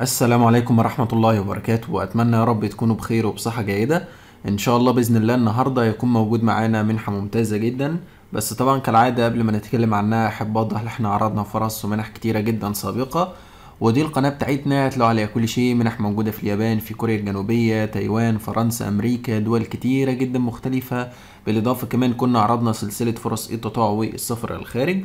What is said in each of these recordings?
السلام عليكم ورحمة الله وبركاته وأتمنى يا رب تكونوا بخير وبصحة جيدة إن شاء الله بإذن الله النهاردة يكون موجود معانا منحة ممتازة جدا بس طبعا كالعادة قبل ما نتكلم عنها أحب أوضح إن إحنا عرضنا فرص ومنح كتيرة جدا سابقة ودي القناة بتاعتنا هتلاقوا عليها كل شيء منح موجودة في اليابان في كوريا الجنوبية تايوان فرنسا أمريكا دول كتيرة جدا مختلفة بالإضافة كمان كنا عرضنا سلسلة فرص التطوع والسفر للخارج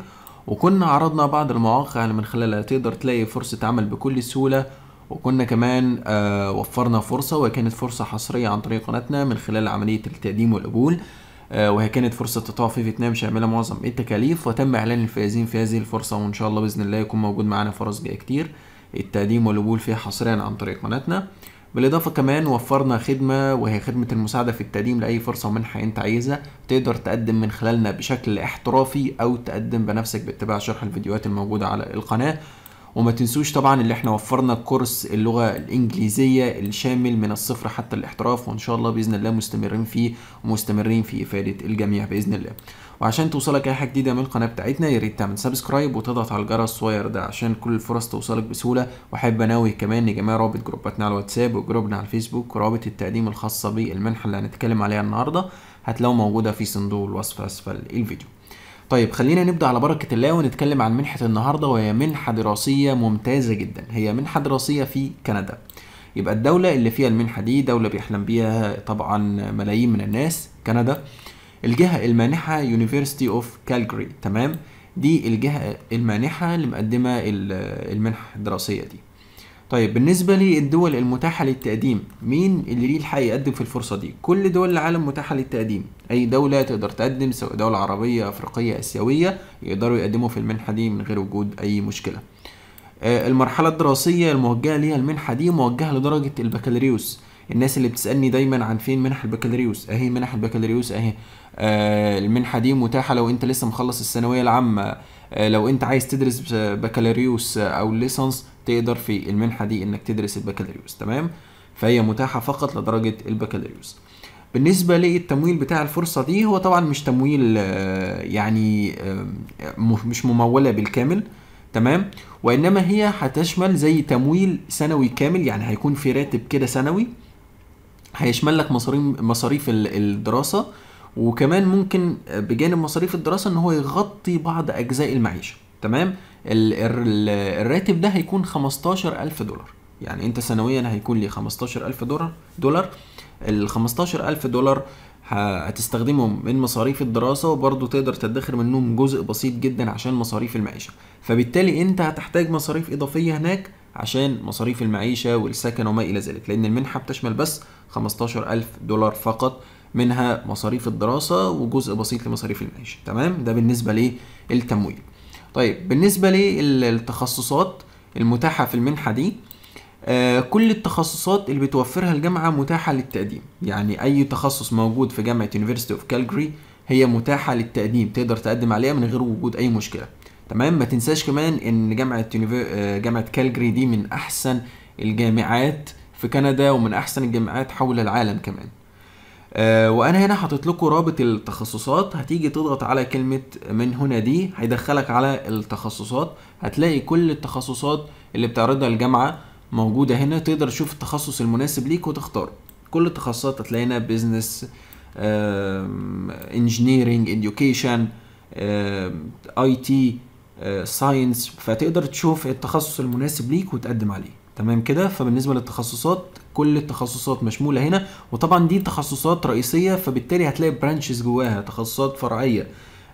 وكنا عرضنا بعض المواقع اللي من خلالها تقدر تلاقي فرصة عمل بكل سهولة وكنا كمان آه، وفرنا فرصة وهي كانت فرصة حصرية عن طريق قناتنا من خلال عملية التقديم والقبول آه، وهي كانت فرصة تطوع في فيتنام شاملة معظم التكاليف وتم إعلان الفائزين في هذه الفرصة وإن شاء الله بإذن الله يكون موجود معانا فرص جاية كتير التقديم والقبول فيها حصريا عن طريق قناتنا بالإضافة كمان وفرنا خدمة وهي خدمة المساعدة في التقديم لأي فرصة ومنحة أنت عايزها تقدر تقدم من خلالنا بشكل احترافي أو تقدم بنفسك باتباع شرح الفيديوهات الموجودة على القناة وما تنسوش طبعا اللي احنا وفرنا كورس اللغة الانجليزية الشامل من الصفر حتى الاحتراف وان شاء الله باذن الله مستمرين فيه ومستمرين في افادة الجميع باذن الله وعشان توصلك اي حاجة جديدة من القناة بتاعتنا يا ريت تعمل سبسكرايب وتضغط على الجرس الصغير ده عشان كل الفرص توصلك بسهولة واحب انوه كمان يا جماعة رابط جروباتنا على الواتساب وجروبنا على الفيسبوك ورابط التقديم الخاصة بالمنحة اللي هنتكلم عليها النهاردة هتلاقوه موجودة في صندوق الوصف اسفل الفيديو طيب خلينا نبدا على بركه الله ونتكلم عن منحه النهارده وهي منحه دراسيه ممتازه جدا هي منحه دراسيه في كندا يبقى الدوله اللي فيها المنحه دي دوله بيحلم بيها طبعا ملايين من الناس كندا الجهه المانحه University of Calgary تمام دي الجهه المانحه اللي مقدمه المنحه الدراسيه دي طيب بالنسبة للدول المتاحة للتقديم مين اللي ليه الحق يقدم في الفرصة دي؟ كل دول العالم متاحة للتقديم أي دولة تقدر تقدم سواء دولة عربية أفريقية آسيوية يقدروا يقدموا في المنحة دي من غير وجود أي مشكلة آه، المرحلة الدراسية الموجهة ليها المنحة دي موجهة لدرجة البكالوريوس الناس اللي بتسالني دايما عن فين منح البكالوريوس اهي منح البكالوريوس اهي آه المنحه دي متاحه لو انت لسه مخلص الثانويه العامه آه لو انت عايز تدرس بكالوريوس او ليسانس تقدر في المنحه دي انك تدرس البكالوريوس تمام فهي متاحه فقط لدرجه البكالوريوس بالنسبة للتمويل بتاع الفرصة دي هو طبعا مش تمويل آه، يعني مش ممولة بالكامل تمام وإنما هي هتشمل زي تمويل سنوي كامل يعني هيكون في راتب كده سنوي هيشمل لك مصاريف مصاريف الدراسه وكمان ممكن بجانب مصاريف الدراسه ان هو يغطي بعض اجزاء المعيشه تمام الراتب ده هيكون 15000 دولار يعني انت سنويا هيكون لي 15000 دولار دولار ال 15000 دولار هتستخدمهم من مصاريف الدراسة وبرضه تقدر تدخر منهم جزء بسيط جدا عشان مصاريف المعيشة فبالتالي انت هتحتاج مصاريف اضافية هناك عشان مصاريف المعيشة والسكن وما إلى ذلك لأن المنحة بتشمل بس 15000 دولار فقط منها مصاريف الدراسة وجزء بسيط لمصاريف المعيشة تمام ده بالنسبة للتمويل طيب بالنسبة للتخصصات المتاحة في المنحة دي آه كل التخصصات اللي بتوفرها الجامعة متاحة للتقديم يعني أي تخصص موجود في جامعة يونيفرسيتي اوف كالجري هي متاحة للتقديم تقدر تقدم عليها من غير وجود أي مشكلة تمام ما تنساش كمان ان جامعه آه، جامعه كالجري دي من احسن الجامعات في كندا ومن احسن الجامعات حول العالم كمان أه وانا هنا حاطط لكم رابط التخصصات هتيجي تضغط على كلمه من هنا دي هيدخلك على التخصصات هتلاقي كل التخصصات اللي بتعرضها الجامعه موجوده هنا تقدر تشوف التخصص المناسب ليك وتختار كل التخصصات هتلاقي هنا بيزنس انجينيرنج اديوكيشن اي تي ساينس فتقدر تشوف التخصص المناسب ليك وتقدم عليه تمام كده فبالنسبه للتخصصات كل التخصصات مشموله هنا وطبعا دي تخصصات رئيسيه فبالتالي هتلاقي برانشز جواها تخصصات فرعيه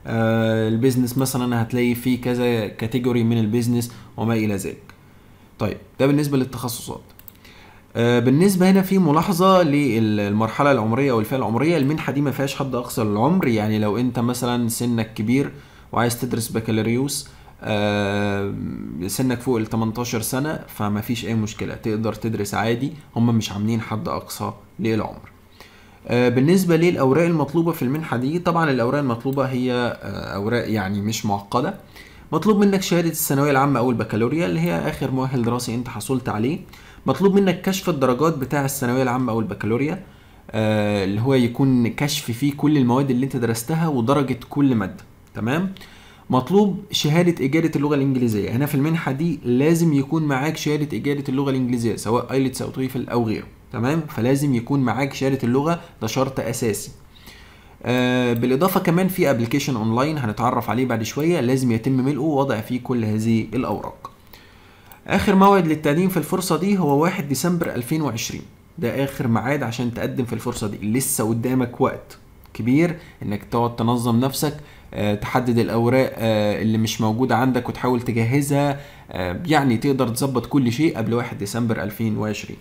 آه البيزنس مثلا هتلاقي فيه كذا كاتيجوري من البيزنس وما الى ذلك طيب ده بالنسبه للتخصصات آه بالنسبه هنا في ملاحظه للمرحله العمريه او الفئه العمريه المنحه دي ما فيهاش حد اقصى للعمر يعني لو انت مثلا سنك كبير وعايز تدرس بكالوريوس آه، سنك فوق ال 18 سنه فما فيش اي مشكله تقدر تدرس عادي هم مش عاملين حد اقصى للعمر آه، بالنسبه للاوراق المطلوبه في المنحه دي طبعا الاوراق المطلوبه هي آه، اوراق يعني مش معقده مطلوب منك شهاده الثانويه العامه او البكالوريا اللي هي اخر مؤهل دراسي انت حصلت عليه مطلوب منك كشف الدرجات بتاع الثانويه العامه او البكالوريا اللي هو يكون كشف فيه كل المواد اللي انت درستها ودرجه كل ماده تمام آه مطلوب شهاده اجاده اللغه الانجليزيه هنا في المنحه دي لازم يكون معاك شهاده اجاده اللغه الانجليزيه سواء ايلتس او تويفل او غيره تمام فلازم يكون معاك شهاده اللغه ده شرط اساسي آه بالاضافه كمان في ابلكيشن اونلاين هنتعرف عليه بعد شويه لازم يتم ملئه ووضع فيه كل هذه الاوراق اخر موعد للتقديم في الفرصه دي هو 1 ديسمبر 2020 ده اخر ميعاد عشان تقدم في الفرصه دي لسه قدامك وقت كبير انك تقعد تنظم نفسك آه، تحدد الاوراق آه، اللي مش موجوده عندك وتحاول تجهزها آه، يعني تقدر تظبط كل شيء قبل 1 ديسمبر 2020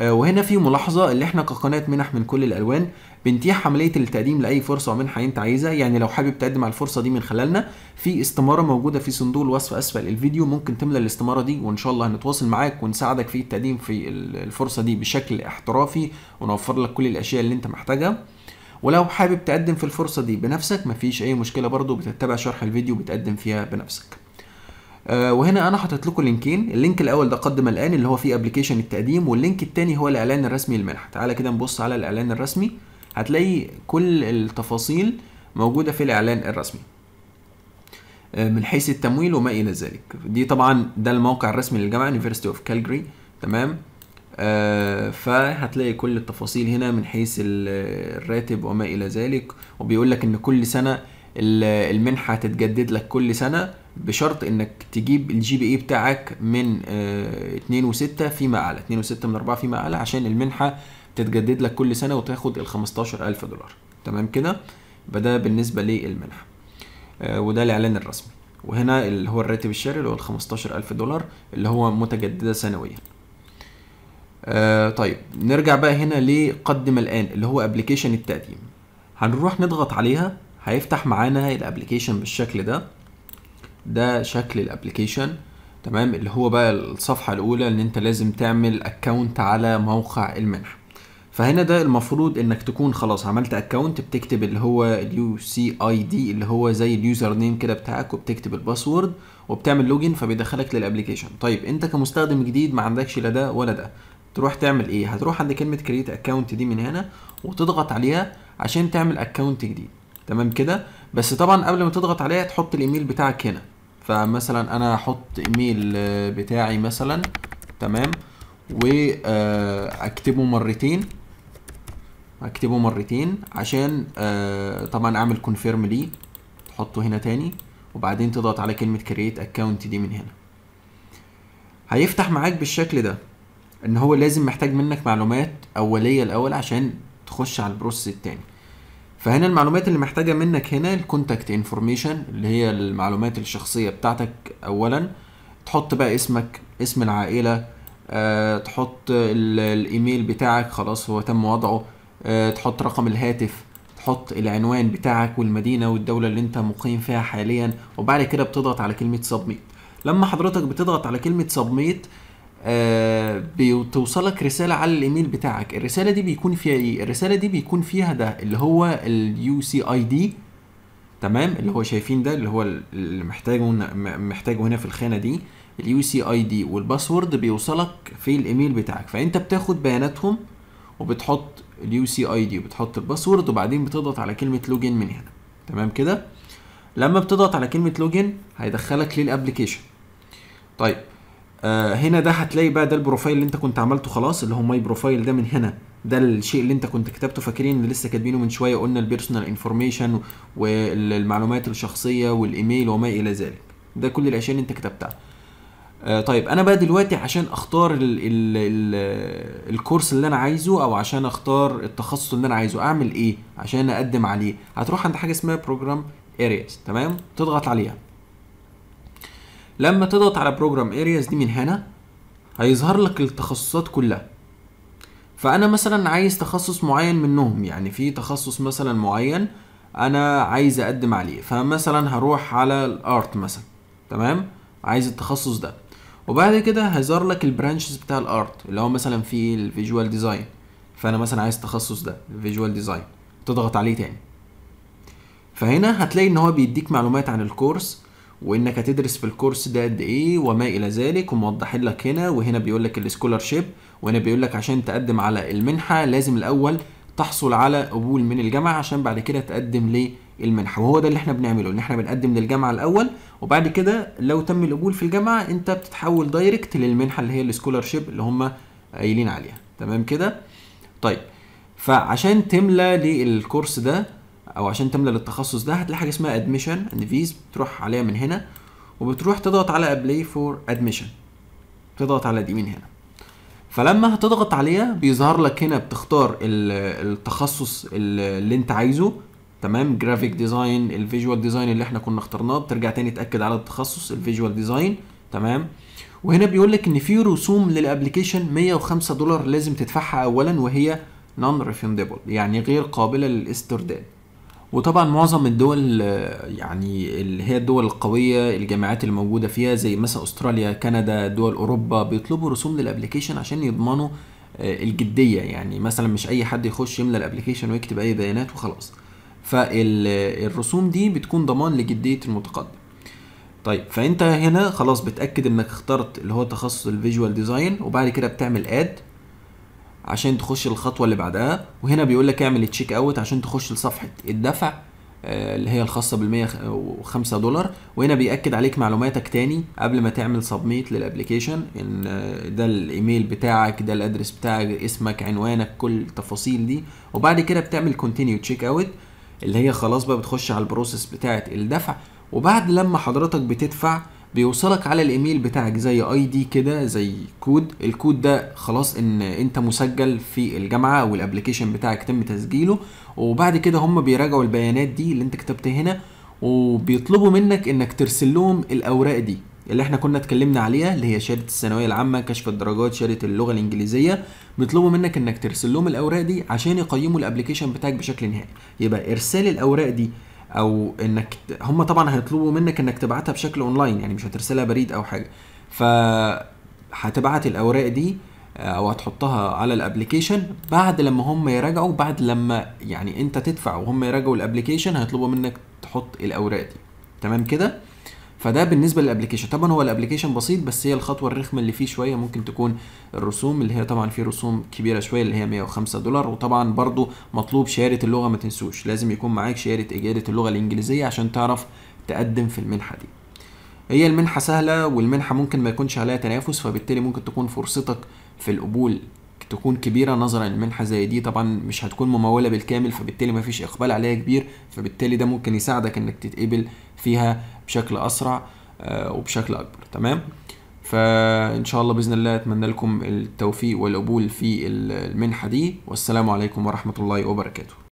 وهنا في ملاحظة اللي احنا كقناة منح من كل الألوان بنتيح عملية التقديم لأي فرصة ومنحة أنت عايزها يعني لو حابب تقدم على الفرصة دي من خلالنا في استمارة موجودة في صندوق الوصف أسفل الفيديو ممكن تملى الاستمارة دي وإن شاء الله هنتواصل معاك ونساعدك في التقديم في الفرصة دي بشكل احترافي ونوفر لك كل الأشياء اللي أنت محتاجها ولو حابب تقدم في الفرصة دي بنفسك مفيش أي مشكلة برضو بتتبع شرح الفيديو بتقدم فيها بنفسك آه، وهنا انا حاطط لكم لينكين اللينك الاول ده قدم الان اللي هو فيه ابلكيشن التقديم واللينك الثاني هو الاعلان الرسمي للمنحه تعالى كده نبص على الاعلان الرسمي هتلاقي كل التفاصيل موجوده في الاعلان الرسمي آه، من حيث التمويل وما الى ذلك دي طبعا ده الموقع الرسمي للجامعه University اوف كالجري تمام آه، فهتلاقي كل التفاصيل هنا من حيث الراتب وما الى ذلك وبيقول لك ان كل سنه المنحه هتتجدد لك كل سنه بشرط انك تجيب الجي بي اي بتاعك من 2 آه، و6 فيما اعلى 2 و6 من 4 فيما اعلى عشان المنحه تتجدد لك كل سنه وتاخد ال 15000 دولار تمام كده ده بالنسبه للمنحه آه، وده الاعلان الرسمي وهنا اللي هو الراتب الشهري اللي هو ال 15000 دولار اللي هو متجدده سنويا آه طيب نرجع بقى هنا لقدم الان اللي هو ابلكيشن التقديم هنروح نضغط عليها هيفتح معانا الابلكيشن بالشكل ده ده شكل الابلكيشن تمام اللي هو بقى الصفحه الاولى ان انت لازم تعمل اكونت على موقع المنحه فهنا ده المفروض انك تكون خلاص عملت اكونت بتكتب اللي هو اليو سي اي دي اللي هو زي اليوزر نيم كده بتاعك وبتكتب الباسورد وبتعمل لوجن فبيدخلك للابلكيشن طيب انت كمستخدم جديد ما عندكش لا ده ولا ده تروح تعمل ايه هتروح عند كلمه كريت اكونت دي من هنا وتضغط عليها عشان تعمل اكونت جديد تمام كده بس طبعا قبل ما تضغط عليها تحط الايميل بتاعك هنا فمثلا انا هحط ايميل بتاعي مثلا تمام واكتبه مرتين اكتبه مرتين عشان آه، طبعا اعمل كونفيرم ليه تحطه هنا تاني وبعدين تضغط على كلمه كريت اكونت دي من هنا هيفتح معاك بالشكل ده ان هو لازم محتاج منك معلومات اوليه الاول عشان تخش على البروسس التاني فهنا المعلومات اللي محتاجه منك هنا الكونتاكت انفورميشن اللي هي المعلومات الشخصيه بتاعتك اولا تحط بقى اسمك اسم العائله أه تحط الايميل بتاعك خلاص هو تم وضعه أه تحط رقم الهاتف تحط العنوان بتاعك والمدينه والدوله اللي انت مقيم فيها حاليا وبعد كده بتضغط على كلمه سبميت لما حضرتك بتضغط على كلمه سبميت آه، بتوصلك رساله على الايميل بتاعك الرساله دي بيكون فيها ايه الرساله دي بيكون فيها ده اللي هو اليو سي اي دي تمام اللي هو شايفين ده اللي هو اللي محتاجه هنا محتاجه هنا في الخانه دي اليو سي اي دي والباسورد بيوصلك في الايميل بتاعك فانت بتاخد بياناتهم وبتحط اليو سي اي دي وبتحط الباسورد وبعدين بتضغط على كلمه لوجن من هنا تمام كده لما بتضغط على كلمه لوجن هيدخلك للابلكيشن طيب آه هنا ده هتلاقي بقى ده البروفايل اللي انت كنت عملته خلاص اللي هو ماي بروفايل ده من هنا ده الشيء اللي انت كنت كتبته فاكرين اللي لسه كاتبينه من شويه قلنا البيرسونال انفورميشن والمعلومات الشخصيه والايميل وما الى ذلك ده كل الاشياء اللي انت كتبتها آه طيب انا بقى دلوقتي عشان اختار الـ الـ الـ الكورس اللي انا عايزه او عشان اختار التخصص اللي انا عايزه اعمل ايه عشان اقدم عليه هتروح عند حاجه اسمها بروجرام ارياز تمام تضغط عليها لما تضغط على بروجرام ارياز دي من هنا هيظهر لك التخصصات كلها فانا مثلا عايز تخصص معين منهم يعني في تخصص مثلا معين انا عايز اقدم عليه فمثلا هروح على الارت مثلا تمام عايز التخصص ده وبعد كده هيظهر لك البرانشز بتاع الارت اللي هو مثلا في الفيجوال ديزاين فانا مثلا عايز التخصص ده الفيجوال ديزاين تضغط عليه تاني فهنا هتلاقي ان هو بيديك معلومات عن الكورس وانك هتدرس في الكورس ده قد ايه وما الى ذلك وموضحين لك هنا وهنا بيقول لك شيب وهنا بيقول لك عشان تقدم على المنحه لازم الاول تحصل على قبول من الجامعه عشان بعد كده تقدم للمنحه وهو ده اللي احنا بنعمله ان احنا بنقدم للجامعه الاول وبعد كده لو تم القبول في الجامعه انت بتتحول دايركت للمنحه اللي هي شيب اللي هم قايلين عليها تمام كده طيب فعشان تملى للكورس ده او عشان تملى للتخصص ده هتلاقي حاجه اسمها ادميشن ان فيز بتروح عليها من هنا وبتروح تضغط على ابلاي فور ادميشن تضغط على دي من هنا فلما هتضغط عليها بيظهر لك هنا بتختار التخصص اللي انت عايزه تمام جرافيك ديزاين الفيجوال ديزاين اللي احنا كنا اخترناه بترجع تاني تاكد على التخصص الفيجوال ديزاين تمام وهنا بيقول لك ان في رسوم للابلكيشن 105 دولار لازم تدفعها اولا وهي نون ريفندبل يعني غير قابله للاسترداد وطبعا معظم الدول يعني اللي هي الدول القوية الجامعات اللي موجودة فيها زي مثلا استراليا كندا دول اوروبا بيطلبوا رسوم للابليكيشن عشان يضمنوا آه، الجدية يعني مثلا مش اي حد يخش يملى الابليكيشن ويكتب اي بيانات وخلاص فالرسوم دي بتكون ضمان لجدية المتقدم طيب فانت هنا خلاص بتاكد انك اخترت اللي هو تخصص الفيجوال ديزاين وبعد كده بتعمل اد عشان تخش الخطوه اللي بعدها وهنا بيقول لك اعمل تشيك اوت عشان تخش لصفحه الدفع آه، اللي هي الخاصه بال 105 دولار وهنا بياكد عليك معلوماتك تاني قبل ما تعمل سبميت للابلكيشن ان آه، ده الايميل بتاعك ده الادرس بتاعك اسمك عنوانك كل التفاصيل دي وبعد كده بتعمل كونتينيو تشيك اوت اللي هي خلاص بقى بتخش على البروسيس بتاعه الدفع وبعد لما حضرتك بتدفع بيوصلك على الايميل بتاعك زي اي دي كده زي كود الكود ده خلاص ان انت مسجل في الجامعه والابلكيشن بتاعك تم تسجيله وبعد كده هم بيراجعوا البيانات دي اللي انت كتبتها هنا وبيطلبوا منك انك ترسل لهم الاوراق دي اللي احنا كنا اتكلمنا عليها اللي هي شهاده الثانويه العامه كشف الدرجات شهاده اللغه الانجليزيه بيطلبوا منك انك ترسل لهم الاوراق دي عشان يقيموا الابلكيشن بتاعك بشكل نهائي يبقى ارسال الاوراق دي او انك هم طبعا هيطلبوا منك انك تبعتها بشكل اونلاين يعني مش هترسلها بريد او حاجه ف هتبعت الاوراق دي آه، او هتحطها على الابلكيشن بعد لما هم يراجعوا بعد لما يعني انت تدفع وهم يراجعوا الابلكيشن هيطلبوا منك تحط الاوراق دي تمام كده فده بالنسبه للابلكيشن طبعا هو الابلكيشن بسيط بس هي الخطوه الرخمه اللي فيه شويه ممكن تكون الرسوم اللي هي طبعا في رسوم كبيره شويه اللي هي 105 دولار وطبعا برضو مطلوب شهاده اللغه ما تنسوش لازم يكون معاك شهاده اجاده اللغه الانجليزيه عشان تعرف تقدم في المنحه دي هي المنحة سهلة والمنحة ممكن ما يكونش عليها تنافس فبالتالي ممكن تكون فرصتك في القبول تكون كبيره نظرا لمنحه زي دي طبعا مش هتكون مموله بالكامل فبالتالي مفيش اقبال عليها كبير فبالتالي ده ممكن يساعدك انك تتقبل فيها بشكل اسرع آه، وبشكل اكبر تمام فان شاء الله باذن الله اتمنى لكم التوفيق والقبول في المنحه دي والسلام عليكم ورحمه الله وبركاته